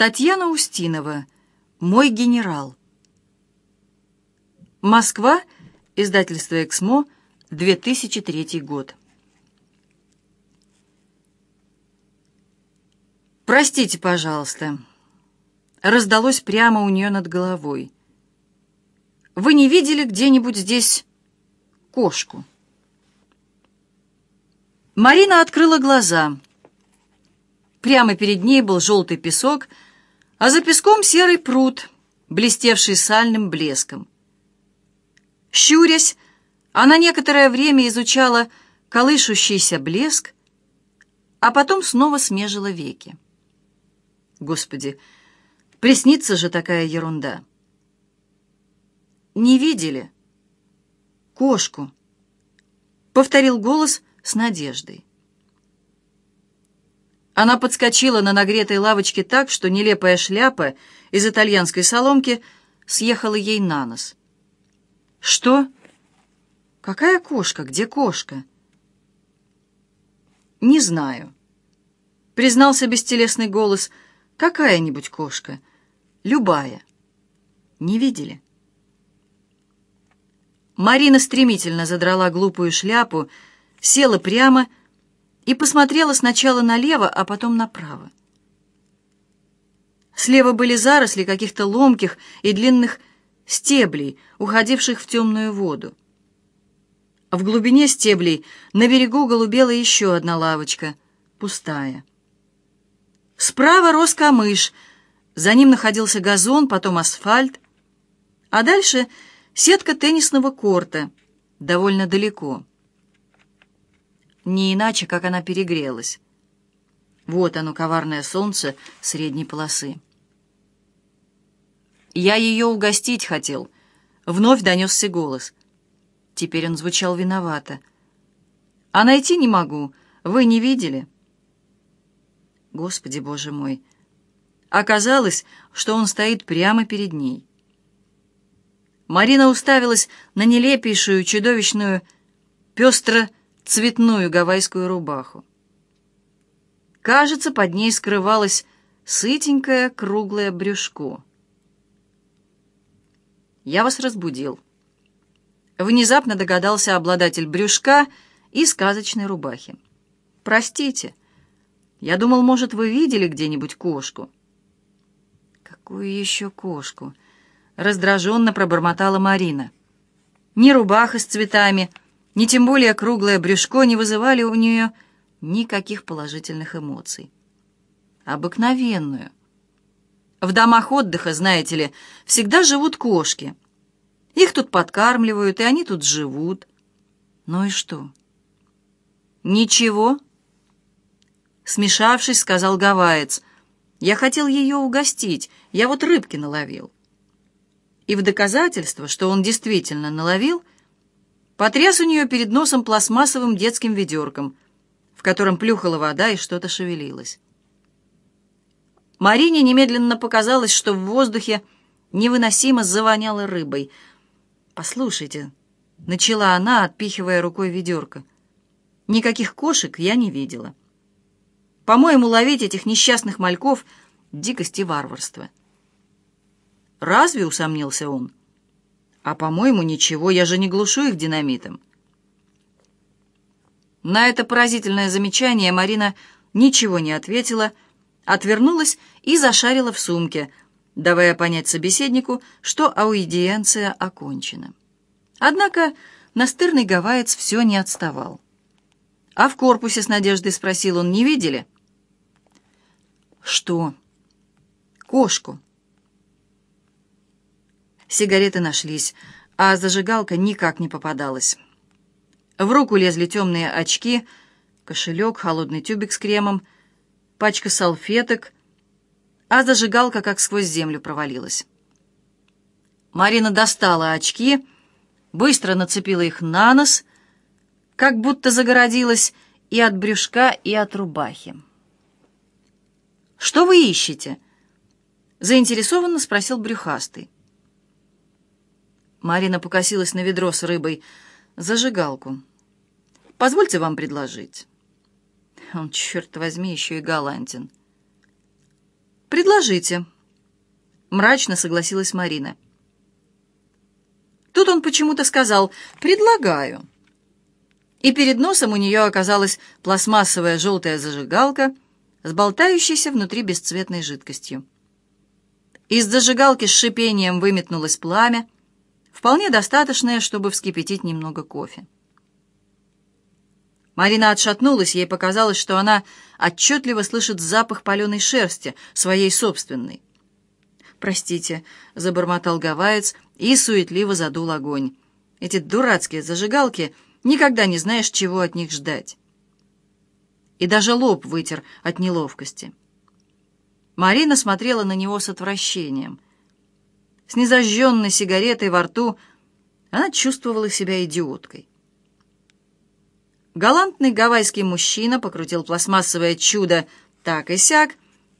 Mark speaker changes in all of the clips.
Speaker 1: Татьяна Устинова. «Мой генерал». Москва. Издательство «Эксмо». 2003 год. «Простите, пожалуйста», — раздалось прямо у нее над головой. «Вы не видели где-нибудь здесь кошку?» Марина открыла глаза. Прямо перед ней был желтый песок — а за песком серый пруд, блестевший сальным блеском. Щурясь, она некоторое время изучала колышущийся блеск, а потом снова смежила веки. Господи, приснится же такая ерунда. «Не видели?» «Кошку», — повторил голос с надеждой. Она подскочила на нагретой лавочке так, что нелепая шляпа из итальянской соломки съехала ей на нос. «Что? Какая кошка? Где кошка?» «Не знаю», — признался бестелесный голос. «Какая-нибудь кошка. Любая. Не видели?» Марина стремительно задрала глупую шляпу, села прямо и и посмотрела сначала налево, а потом направо. Слева были заросли каких-то ломких и длинных стеблей, уходивших в темную воду. В глубине стеблей на берегу голубела еще одна лавочка, пустая. Справа рос камыш, за ним находился газон, потом асфальт, а дальше сетка теннисного корта, довольно далеко не иначе, как она перегрелась. Вот оно, коварное солнце средней полосы. «Я ее угостить хотел», — вновь донесся голос. Теперь он звучал виновато. «А найти не могу. Вы не видели?» Господи, боже мой! Оказалось, что он стоит прямо перед ней. Марина уставилась на нелепейшую, чудовищную, пестро цветную гавайскую рубаху. Кажется, под ней скрывалось сытенькое круглое брюшко. «Я вас разбудил». Внезапно догадался обладатель брюшка и сказочной рубахи. «Простите, я думал, может, вы видели где-нибудь кошку?» «Какую еще кошку?» — раздраженно пробормотала Марина. Не рубаха с цветами, ни тем более круглое брюшко не вызывали у нее никаких положительных эмоций. Обыкновенную. В домах отдыха, знаете ли, всегда живут кошки. Их тут подкармливают, и они тут живут. Ну и что? Ничего. Смешавшись, сказал Гаваец. Я хотел ее угостить, я вот рыбки наловил. И в доказательство, что он действительно наловил, — потряс у нее перед носом пластмассовым детским ведерком, в котором плюхала вода и что-то шевелилось. Марине немедленно показалось, что в воздухе невыносимо завоняло рыбой. «Послушайте», — начала она, отпихивая рукой ведерко, — «никаких кошек я не видела. По-моему, ловить этих несчастных мальков — дикость и варварство». «Разве?» — усомнился он. — а по-моему, ничего, я же не глушу их динамитом. На это поразительное замечание Марина ничего не ответила, отвернулась и зашарила в сумке, давая понять собеседнику, что аудиенция окончена. Однако настырный гаваец все не отставал. «А в корпусе с Надеждой?» — спросил он. «Не видели?» «Что?» «Кошку». Сигареты нашлись, а зажигалка никак не попадалась. В руку лезли темные очки, кошелек, холодный тюбик с кремом, пачка салфеток, а зажигалка как сквозь землю провалилась. Марина достала очки, быстро нацепила их на нос, как будто загородилась и от брюшка, и от рубахи. «Что вы ищете?» — заинтересованно спросил брюхастый. Марина покосилась на ведро с рыбой. «Зажигалку. Позвольте вам предложить». Он, черт возьми, еще и галантен. «Предложите», — мрачно согласилась Марина. Тут он почему-то сказал «предлагаю». И перед носом у нее оказалась пластмассовая желтая зажигалка с болтающейся внутри бесцветной жидкостью. Из зажигалки с шипением выметнулось пламя, вполне достаточное, чтобы вскипятить немного кофе. Марина отшатнулась, ей показалось, что она отчетливо слышит запах паленой шерсти, своей собственной. «Простите», — забормотал Гавайец и суетливо задул огонь. «Эти дурацкие зажигалки, никогда не знаешь, чего от них ждать». И даже лоб вытер от неловкости. Марина смотрела на него с отвращением — с незажженной сигаретой во рту, она чувствовала себя идиоткой. Галантный гавайский мужчина покрутил пластмассовое чудо так и сяк,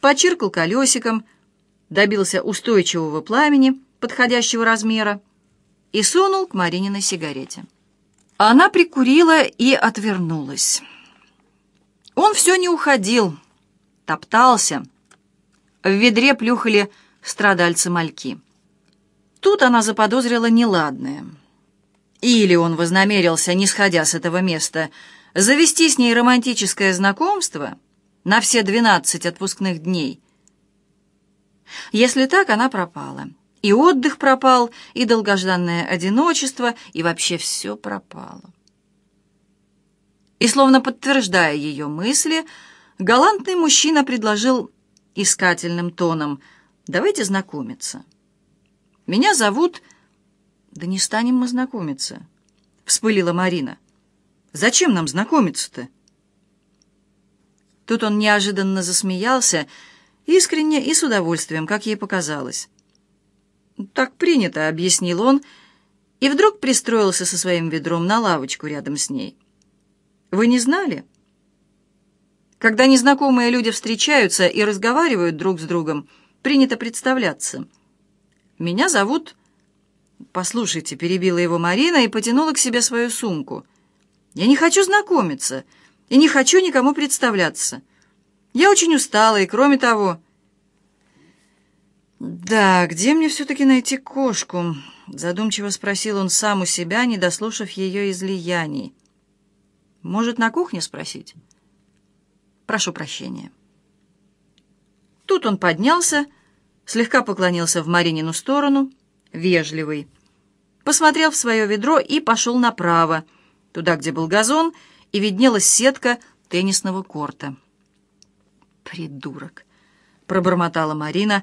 Speaker 1: почиркал колесиком, добился устойчивого пламени подходящего размера и сунул к Марининой сигарете. Она прикурила и отвернулась. Он все не уходил, топтался. В ведре плюхали страдальцы мальки тут она заподозрила неладное. Или он вознамерился, не сходя с этого места, завести с ней романтическое знакомство на все двенадцать отпускных дней. Если так, она пропала. И отдых пропал, и долгожданное одиночество, и вообще все пропало. И словно подтверждая ее мысли, галантный мужчина предложил искательным тоном «давайте знакомиться». Меня зовут...» «Да не станем мы знакомиться», — вспылила Марина. «Зачем нам знакомиться-то?» Тут он неожиданно засмеялся, искренне и с удовольствием, как ей показалось. «Так принято», — объяснил он, и вдруг пристроился со своим ведром на лавочку рядом с ней. «Вы не знали?» Когда незнакомые люди встречаются и разговаривают друг с другом, принято представляться — меня зовут...» «Послушайте», — перебила его Марина и потянула к себе свою сумку. «Я не хочу знакомиться и не хочу никому представляться. Я очень устала, и кроме того...» «Да, где мне все-таки найти кошку?» — задумчиво спросил он сам у себя, не дослушав ее излияний. «Может, на кухне спросить?» «Прошу прощения». Тут он поднялся, — слегка поклонился в Маринину сторону, вежливый, посмотрел в свое ведро и пошел направо, туда, где был газон, и виднелась сетка теннисного корта. «Придурок!» — пробормотала Марина,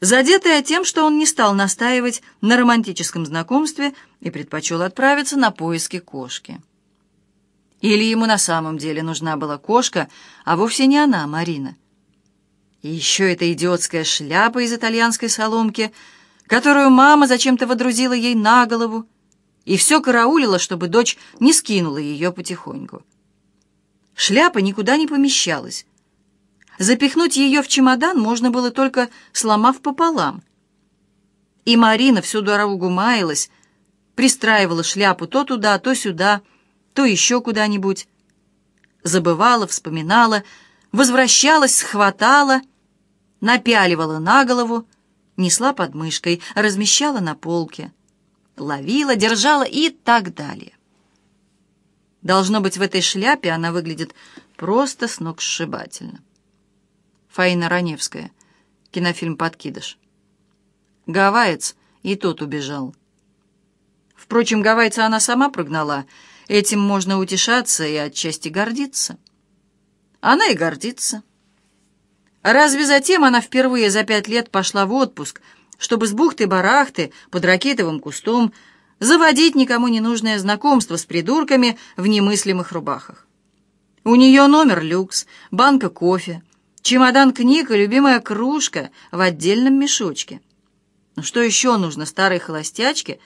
Speaker 1: задетая тем, что он не стал настаивать на романтическом знакомстве и предпочел отправиться на поиски кошки. Или ему на самом деле нужна была кошка, а вовсе не она, Марина — и еще эта идиотская шляпа из итальянской соломки, которую мама зачем-то водрузила ей на голову, и все караулила, чтобы дочь не скинула ее потихоньку. Шляпа никуда не помещалась. Запихнуть ее в чемодан можно было только сломав пополам. И Марина всю дорогу маялась, пристраивала шляпу то туда, то сюда, то еще куда-нибудь. Забывала, вспоминала, возвращалась, схватала, напяливала на голову, несла под мышкой, размещала на полке, ловила, держала и так далее. Должно быть, в этой шляпе она выглядит просто сногсшибательно. Фаина Раневская. Кинофильм «Подкидыш». Гавайец и тот убежал. Впрочем, гавайца она сама прогнала. Этим можно утешаться и отчасти гордиться. Она и гордится. Разве затем она впервые за пять лет пошла в отпуск, чтобы с бухты-барахты под ракетовым кустом заводить никому ненужное знакомство с придурками в немыслимых рубахах? У нее номер люкс, банка кофе, чемодан книг и любимая кружка в отдельном мешочке. что еще нужно старой холостячке,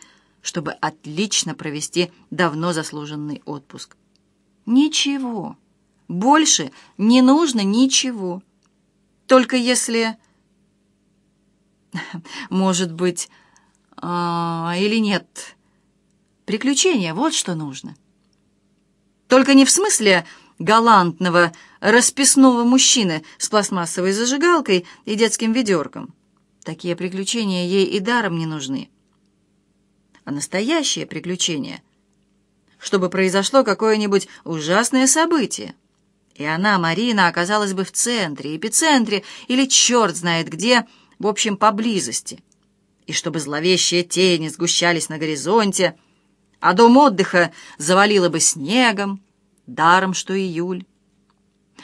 Speaker 1: чтобы отлично провести давно заслуженный отпуск? Ничего. Больше не нужно ничего. Только если... Может быть... А, или нет. Приключения, вот что нужно. Только не в смысле галантного, расписного мужчины с пластмассовой зажигалкой и детским ведерком. Такие приключения ей и даром не нужны. А настоящее приключение, чтобы произошло какое-нибудь ужасное событие. И она, Марина, оказалась бы в центре, эпицентре или черт знает где, в общем, поблизости. И чтобы зловещие тени сгущались на горизонте, а дом отдыха завалило бы снегом, даром, что июль.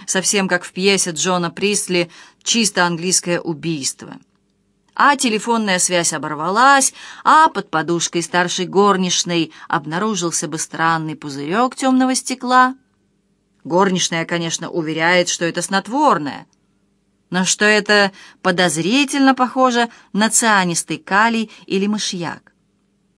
Speaker 1: Совсем как в пьесе Джона Присли «Чисто английское убийство». А телефонная связь оборвалась, а под подушкой старшей горничной обнаружился бы странный пузырек темного стекла — Горничная, конечно, уверяет, что это снотворное, но что это подозрительно похоже на цианистый калий или мышьяк.